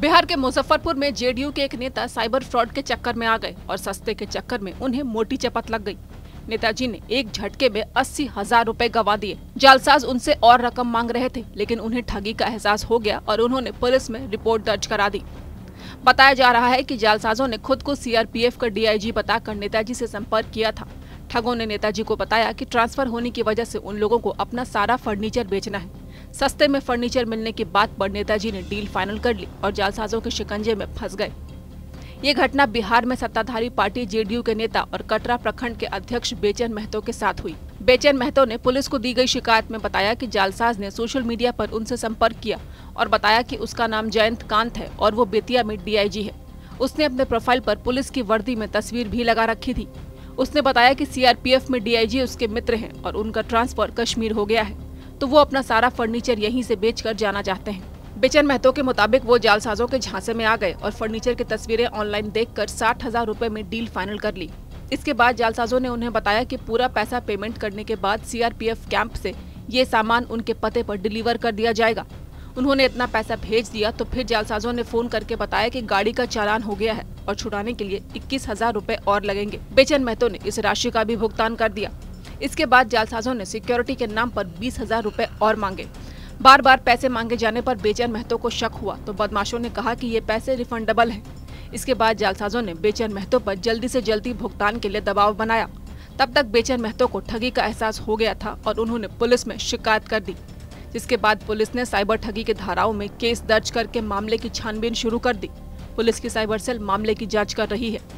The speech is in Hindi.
बिहार के मुजफ्फरपुर में जेडीयू के एक नेता साइबर फ्रॉड के चक्कर में आ गए और सस्ते के चक्कर में उन्हें मोटी चपत लग गई नेताजी ने एक झटके में अस्सी हजार रूपए गवा दिए जालसाज उनसे और रकम मांग रहे थे लेकिन उन्हें ठगी का एहसास हो गया और उन्होंने पुलिस में रिपोर्ट दर्ज करा दी बताया जा रहा है कि जालसाजों ने खुद को सीआरपीएफ का डीआईजी बताकर नेताजी से संपर्क किया था ठगों ने नेताजी को बताया कि ट्रांसफर होने की वजह से उन लोगों को अपना सारा फर्नीचर बेचना है सस्ते में फर्नीचर मिलने के बाद पर नेताजी ने डील फाइनल कर ली और जालसाजों के शिकंजे में फंस गए ये घटना बिहार में सत्ताधारी पार्टी जेडीयू के नेता और कटरा प्रखंड के अध्यक्ष बेचैन महतो के साथ हुई बेचैन महतो ने पुलिस को दी गई शिकायत में बताया कि जालसाज ने सोशल मीडिया पर उनसे संपर्क किया और बताया कि उसका नाम जयंत कांत है और वो बेतिया में डीआईजी है उसने अपने प्रोफाइल पर पुलिस की वर्दी में तस्वीर भी लगा रखी थी उसने बताया की सीआरपीएफ में डी उसके मित्र है और उनका ट्रांसफर कश्मीर हो गया है तो वो अपना सारा फर्नीचर यहीं से बेचकर जाना चाहते हैं बेचन महतो के मुताबिक वो जालसाजों के झांसे में आ गए और फर्नीचर की तस्वीरें ऑनलाइन देख कर साठ हजार रूपए में डील फाइनल कर ली इसके बाद जालसाजों ने उन्हें बताया की पूरा पैसा पेमेंट करने के बाद एफ कैंप से ये सामान उनके पते पर डिलीवर कर दिया जाएगा उन्होंने इतना पैसा भेज दिया तो फिर जालसाजों ने फोन करके बताया कि गाड़ी का चालान हो गया है और छुड़ाने के लिए इक्कीस हजार रूपए और लगेंगे बेचन महतो ने इस राशि का भी भुगतान कर दिया इसके बाद जालसाजों ने सिक्योरिटी के नाम पर बीस हजार रूपए और मांगे बार बार पैसे मांगे जाने पर बेचैन महतो को शक हुआ तो बदमाशों ने कहा कि ये पैसे रिफंडेबल हैं। इसके बाद जालसाजों ने बेचैन महतो पर जल्दी से जल्दी भुगतान के लिए दबाव बनाया तब तक बेचैन महतो को ठगी का एहसास हो गया था और उन्होंने पुलिस में शिकायत कर दी जिसके बाद पुलिस ने साइबर ठगी के धाराओं में केस दर्ज करके मामले की छानबीन शुरू कर दी पुलिस की साइबर सेल मामले की जाँच कर रही है